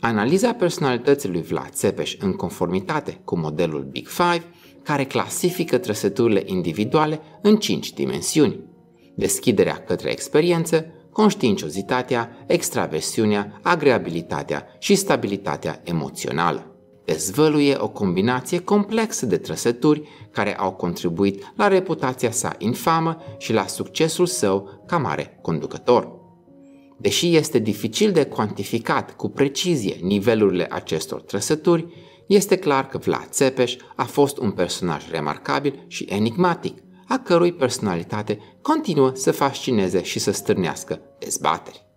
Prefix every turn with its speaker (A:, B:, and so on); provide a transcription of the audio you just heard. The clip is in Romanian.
A: Analiza personalității lui Vlad Țepeș în conformitate cu modelul Big Five, care clasifică trăsăturile individuale în cinci dimensiuni. Deschiderea către experiență, conștiinciozitatea, extraversiunea, agreabilitatea și stabilitatea emoțională. Dezvăluie o combinație complexă de trăsături care au contribuit la reputația sa infamă și la succesul său ca mare conducător. Deși este dificil de cuantificat cu precizie nivelurile acestor trăsături, este clar că Vlad Țepeș a fost un personaj remarcabil și enigmatic, a cărui personalitate continuă să fascineze și să stârnească dezbateri.